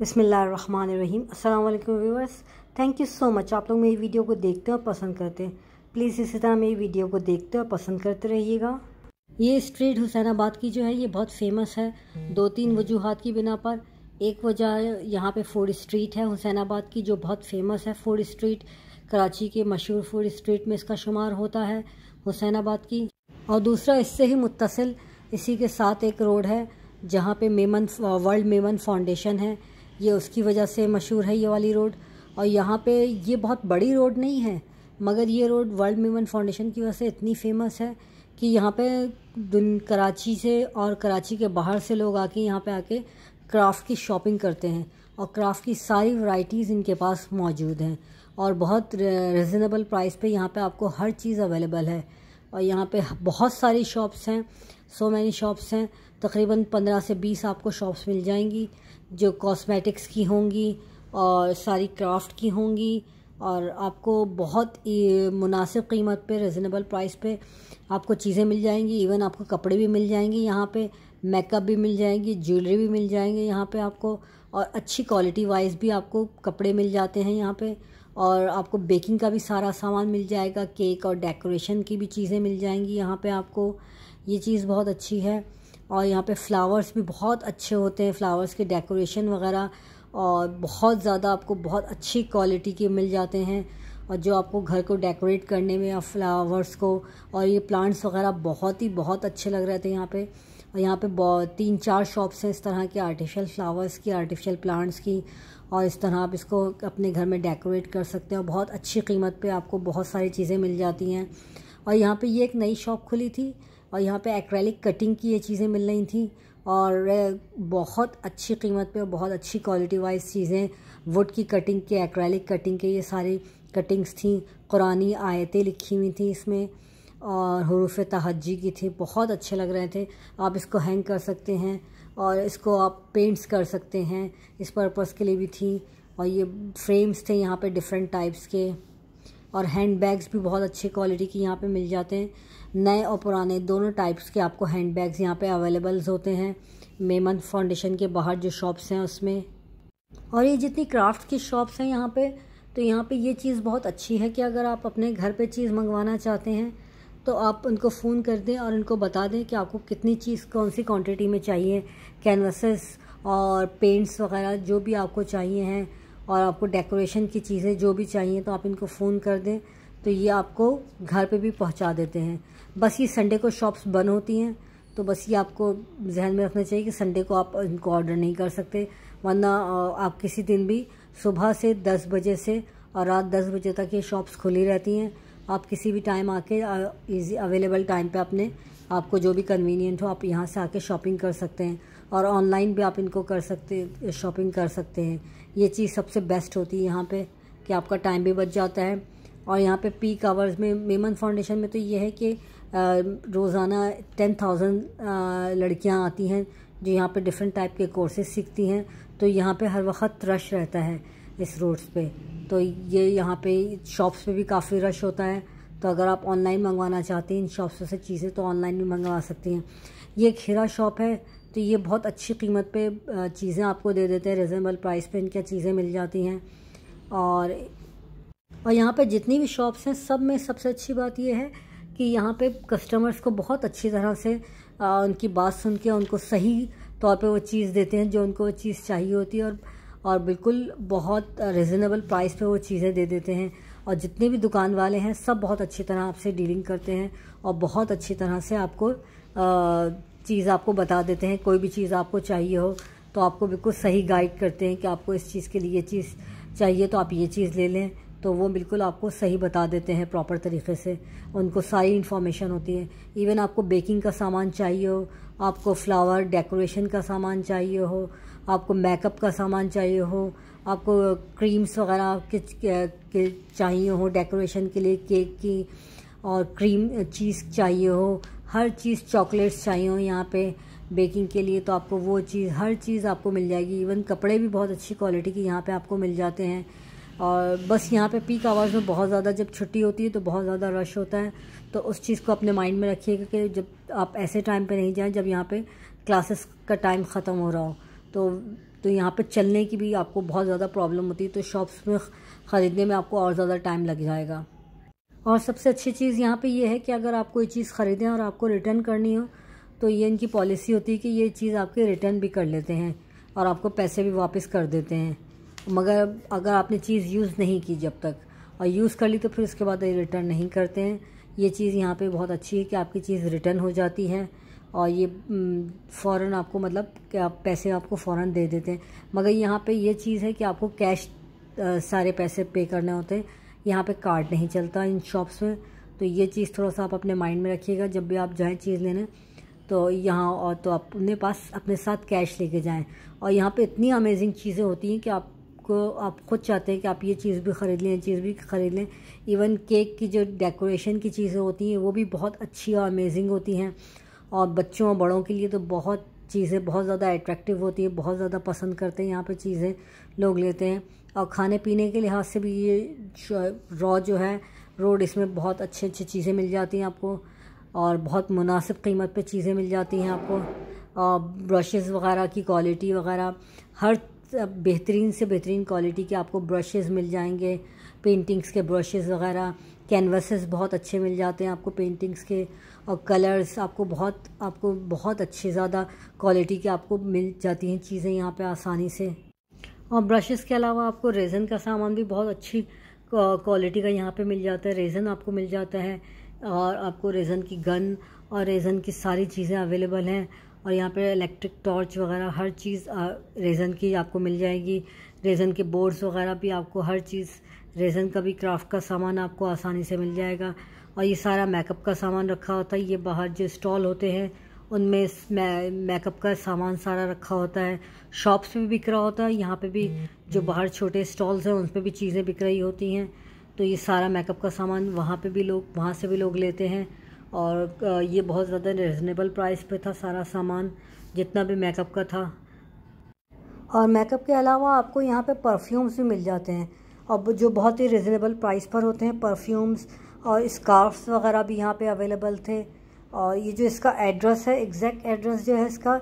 बसमिलीम अल्लाम viewers thank you so much आप लोग मेरी वीडियो को देखते और पसंद करते हैं प्लीज़ इसी तरह मेरी वीडियो को देखते और पसंद करते रहिएगा ये स्ट्रीट हुसैनाबाद की जो है ये बहुत फेमस है दो तीन वजूहत की बिना पर एक वजह यहाँ पे फूड स्ट्रीट है हुसैनाबाद की जो बहुत फेमस है फूड स्ट्रीट कराची के मशहूर फूड स्ट्रीट में इसका शुमार होता है हुसैनाबाद की और दूसरा इससे ही मुतसिल इसी के साथ एक रोड है जहाँ पे मेमन वर्ल्ड मेमन फाउंडेशन है ये उसकी वजह से मशहूर है ये वाली रोड और यहाँ पे ये बहुत बड़ी रोड नहीं है मगर ये रोड वर्ल्ड वीमेन फाउंडेशन की वजह से इतनी फेमस है कि यहाँ पे दुन कराची से और कराची के बाहर से लोग आके यहाँ पे आके क्राफ्ट की शॉपिंग करते हैं और क्राफ्ट की सारी वैरायटीज़ इनके पास मौजूद हैं और बहुत रिजनेबल प्राइस पे यहाँ पे आपको हर चीज़ अवेलेबल है और यहाँ पे बहुत सारी शॉप्स हैं सो मैनी शॉप्स हैं तकरीबन पंद्रह से बीस आपको शॉप्स मिल जाएंगी जो कॉस्मेटिक्स की होंगी और सारी क्राफ्ट की होंगी और आपको बहुत मुनासिब कीमत पे रिजनेबल प्राइस पे आपको चीज़ें मिल जाएंगी इवन आपको कपड़े भी मिल जाएंगे यहाँ पे मेकअप भी मिल जाएंगी ज्वेलरी भी मिल जाएंगे यहाँ पे आपको और अच्छी क्वालिटी वाइज भी आपको कपड़े मिल जाते हैं यहाँ पे और आपको बेकिंग का भी सारा सामान मिल जाएगा केक और डेकोरेशन की भी चीज़ें मिल जाएंगी यहाँ पे आपको ये चीज़ बहुत अच्छी है और यहाँ पे फ़्लावर्स भी बहुत अच्छे होते हैं फ़्लावर्स के डेकोरेशन वगैरह और बहुत ज़्यादा आपको बहुत अच्छी क्वालिटी के मिल जाते हैं और जो आपको घर को डेकोरेट करने में और फ्लावर्स को और ये प्लांट्स वगैरह बहुत ही बहुत अच्छे लग रहे थे यहाँ पे और यहाँ पे बहुत तीन चार शॉप्स हैं इस तरह के आर्टिफिशल फ्लावर्स की आर्टिफिशल प्लांट्स की और इस तरह आप इसको अपने घर में डेकोरेट कर सकते हैं और बहुत अच्छी कीमत पे आपको बहुत सारी चीज़ें मिल जाती हैं और यहाँ पे ये एक नई शॉप खुली थी और यहाँ पे एक्रेलिक कटिंग की ये चीज़ें मिल रही थी और बहुत अच्छी कीमत पे और बहुत अच्छी क्वालिटी वाइज चीज़ें वुड की कटिंग के एक्रेलिक कटिंग के ये सारी कटिंग्स थी कुरानी आयतें लिखी हुई थी इसमें और हरूफ तहजी की थी बहुत अच्छे लग रहे थे आप इसको हैंग कर सकते हैं और इसको आप पेंट्स कर सकते हैं इस पर्पज़ के लिए भी थी और ये फ्रेम्स थे यहाँ पे डिफरेंट टाइप्स के और हैंड बैग्स भी बहुत अच्छी क्वालिटी की यहाँ पे मिल जाते हैं नए और पुराने दोनों टाइप्स के आपको हैंड बैग्स यहाँ पे अवेलेबल्स होते हैं मेमन फाउंडेशन के बाहर जो शॉप्स हैं उसमें और ये जितनी क्राफ्ट की शॉप्स हैं यहाँ पर तो यहाँ पे ये चीज़ बहुत अच्छी है कि अगर आप अपने घर पे चीज़ मंगवाना चाहते हैं तो आप उनको फ़ोन कर दें और उनको बता दें कि आपको कितनी चीज़ कौन सी क्वांटिटी में चाहिए कैनवासेस और पेंट्स वगैरह जो भी आपको चाहिए हैं और आपको डेकोरेशन की चीज़ें जो भी चाहिए तो आप इनको फ़ोन कर दें तो ये आपको घर पे भी पहुंचा देते हैं बस ये संडे को शॉप्स बंद होती हैं तो बस ये आपको जहन में रखना चाहिए कि संडे को आप इनको ऑर्डर नहीं कर सकते वरना आप किसी दिन भी सुबह से दस बजे से और रात दस बजे तक ये शॉप्स खुली रहती हैं आप किसी भी टाइम आके इजी अवेलेबल टाइम पे आपने आपको जो भी कन्वीनियंट हो आप यहाँ से आके शॉपिंग कर सकते हैं और ऑनलाइन भी आप इनको कर सकते शॉपिंग कर सकते हैं ये चीज़ सबसे बेस्ट होती है यहाँ पे कि आपका टाइम भी बच जाता है और यहाँ पे पीक आवर्स में मेमन फाउंडेशन में तो ये है कि रोज़ाना टेन थाउजेंड लड़कियाँ आती हैं जो यहाँ पे डिफरेंट टाइप के कोर्सेज सीखती हैं तो यहाँ पे हर वक्त रश रहता है इस रोड्स पे तो ये यहाँ पे शॉप्स पे भी काफ़ी रश होता है तो अगर आप ऑनलाइन मंगवाना चाहते हैं इन शॉप्स से चीज़ें तो ऑनलाइन भी मंगवा सकती हैं ये खीरा शॉप है तो ये बहुत अच्छी कीमत पे चीज़ें आपको दे देते हैं रिजनेबल प्राइस पे इनके चीज़ें मिल जाती हैं और और यहाँ पे जितनी भी शॉप्स हैं सब में सबसे अच्छी बात ये है कि यहाँ पे कस्टमर्स को बहुत अच्छी तरह से आ, उनकी बात सुन के उनको सही तौर पे वो चीज़ देते हैं जो उनको वो चीज़ चाहिए होती है और और बिल्कुल बहुत रिजनेबल प्राइस पे वो चीज़ें दे देते हैं और जितने भी दुकान वाले हैं सब बहुत अच्छी तरह आपसे डीलिंग करते हैं और बहुत अच्छी तरह से आपको चीज़ आपको बता देते हैं कोई भी चीज़ आपको चाहिए हो तो आपको बिल्कुल सही गाइड करते हैं कि आपको इस चीज़ के लिए ये चीज़ चाहिए तो आप ये चीज़ ले लें तो वो बिल्कुल आपको सही बता देते हैं प्रॉपर तरीके से उनको सारी इन्फॉर्मेशन होती है इवन आपको बेकिंग का सामान चाहिए हो आपको फ्लावर डेकोरेशन का सामान चाहिए हो आपको मेकअप का सामान चाहिए हो आपको क्रीम्स वगैरह के, के, चाहिए हो डेकोरेशन के लिए केक की और क्रीम चीज़ चाहिए हो हर चीज़ चॉकलेट्स चाहिए हो यहाँ पे बेकिंग के लिए तो आपको वो चीज़ हर चीज़ आपको मिल जाएगी इवन कपड़े भी बहुत अच्छी क्वालिटी के यहाँ पे आपको मिल जाते हैं और बस यहाँ पे पीक आवर्स में बहुत ज़्यादा जब छुट्टी होती है तो बहुत ज़्यादा रश होता है तो उस चीज़ को अपने माइंड में रखिएगा कि जब आप ऐसे टाइम पर नहीं जाएँ जब यहाँ पर क्लासेस का टाइम ख़त्म हो रहा हो तो तो यहाँ पे चलने की भी आपको बहुत ज़्यादा प्रॉब्लम होती है तो शॉप्स में ख़रीदने में आपको और ज़्यादा टाइम लग जाएगा और सबसे अच्छी चीज़ यहाँ पे ये यह है कि अगर आप कोई चीज़ ख़रीदें और आपको रिटर्न करनी हो तो ये इनकी पॉलिसी होती है कि ये चीज़ आपके रिटर्न भी कर लेते हैं और आपको पैसे भी वापस कर देते हैं मगर अगर आपने चीज़ यूज़ नहीं की जब तक और यूज़ कर ली तो फिर उसके बाद ये रिटर्न नहीं करते हैं ये चीज़ यहाँ पर बहुत अच्छी है कि आपकी चीज़ रिटर्न हो जाती है और ये फ़ौरन आपको मतलब आप पैसे आपको फ़ौर दे देते हैं मगर यहाँ पे ये चीज़ है कि आपको कैश सारे पैसे पे करने होते हैं यहाँ पे कार्ड नहीं चलता इन शॉप्स में तो ये चीज़ थोड़ा सा आप अपने माइंड में रखिएगा जब भी आप जाएँ चीज़ लेने तो यहाँ और तो अपने पास अपने साथ कैश लेके जाएँ और यहाँ पर इतनी अमेजिंग चीज़ें होती हैं कि आप आपको आप खुद चाहते हैं कि आप ये चीज़ भी ख़रीद लें चीज़ भी ख़रीद लें इवन केक की जो डेकोरेशन की चीज़ें होती हैं वो भी बहुत अच्छी और अमेजिंग होती हैं और बच्चों और बड़ों के लिए तो बहुत चीज़ें बहुत ज़्यादा एट्रैक्टिव होती है बहुत ज़्यादा पसंद करते हैं यहाँ पे चीज़ें लोग लेते हैं और खाने पीने के लिहाज से भी ये रॉ जो है रोड इसमें बहुत अच्छी अच्छी चीज़ें मिल जाती हैं आपको और बहुत मुनासिब कीमत पे चीज़ें मिल जाती हैं आपको और ब्रशेज़ वगैरह की क्वालिटी वगैरह हर बेहतरीन से बेहतरीन क्वालिटी के आपको ब्रशेज़ मिल जाएंगे पेंटिंग्स के ब्रशेज़ वगैरह कैनवासेस बहुत अच्छे मिल जाते हैं आपको पेंटिंग्स के और कलर्स आपको बहुत आपको बहुत अच्छे ज़्यादा क्वालिटी के आपको मिल जाती हैं चीज़ें यहाँ पे आसानी से और ब्रशेस के अलावा आपको रेज़न का सामान भी बहुत अच्छी क्वालिटी का यहाँ पे मिल जाता है रेज़न आपको मिल जाता है और आपको रेज़न की गन और रेज़न की सारी चीज़ें अवेलेबल हैं और यहाँ पर इलेक्ट्रिक टॉर्च वगैरह हर चीज़ रेज़न की आपको मिल जाएगी रेज़न के बोर्ड्स वगैरह भी आपको हर चीज़ रेज़न का भी क्राफ्ट का सामान आपको आसानी से मिल जाएगा और ये सारा मेकअप का सामान रखा होता है ये बाहर जो स्टॉल होते हैं उनमें मेकअप का सामान सारा रखा होता है शॉप्स में भी बिक रहा होता है यहाँ पे भी जो बाहर छोटे स्टॉल्स हैं उन पर भी चीज़ें बिक रही होती हैं तो ये सारा मेकअप का सामान वहाँ पे भी लोग वहाँ से भी लोग लेते हैं और ये बहुत ज़्यादा रिजनेबल प्राइस पे था सारा सामान जितना भी मेकअप का था और मेकअप के अलावा आपको यहाँ पे परफ्यूम्स भी मिल जाते हैं और जो बहुत ही रिजनेबल प्राइस पर होते हैं परफ्यूम्स और स्कार्फ्स वगैरह भी यहाँ पे अवेलेबल थे और ये जो इसका एड्रेस है एग्जैक्ट एड्रेस जो है इसका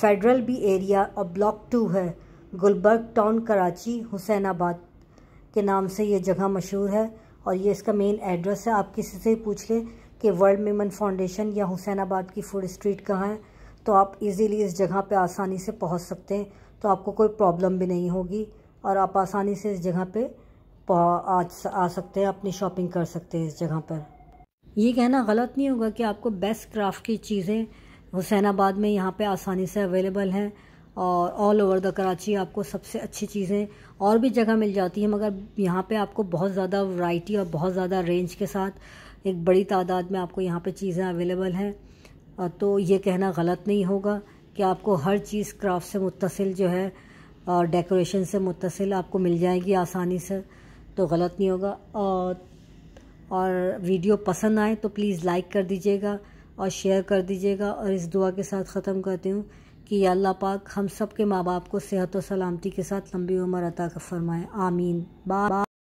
फेडरल बी एरिया और ब्लॉक टू है गुलबर्ग टाउन कराची हुसैनाबाद के नाम से ये जगह मशहूर है और ये इसका मेन एड्रेस है आप किसी से पूछ लें कि वर्ल्ड मेमन फाउंडेशन या हुसैनाबाद की फूड स्ट्रीट कहाँ है तो आप इजीली इस जगह पे आसानी से पहुंच सकते हैं तो आपको कोई प्रॉब्लम भी नहीं होगी और आप आसानी से इस जगह पे आ, आ सकते हैं अपनी शॉपिंग कर सकते हैं इस जगह पर ये कहना गलत नहीं होगा कि आपको बेस्ट क्राफ्ट की चीज़ें हुसैनाबाद में यहाँ पे आसानी से अवेलेबल हैं और ऑल ओवर द कराची आपको सबसे अच्छी चीज़ें और भी जगह मिल जाती हैं मगर यहाँ पे आपको बहुत ज़्यादा वैरायटी और बहुत ज़्यादा रेंज के साथ एक बड़ी तादाद में आपको यहाँ पे चीज़ें अवेलेबल हैं तो ये कहना गलत नहीं होगा कि आपको हर चीज़ क्राफ्ट से मुतसिल जो है और डेकोरेशन से मुतसिल आपको मिल जाएगी आसानी से तो गलत नहीं होगा और और वीडियो पसंद आए तो प्लीज़ लाइक कर दीजिएगा और शेयर कर दीजिएगा और इस दुआ के साथ ख़त्म करती हूँ कि अल्लाह पाक हम सब के माँ बाप को सेहत और सलामती के साथ लंबी उम्र अता फरमाएँ आमीन बा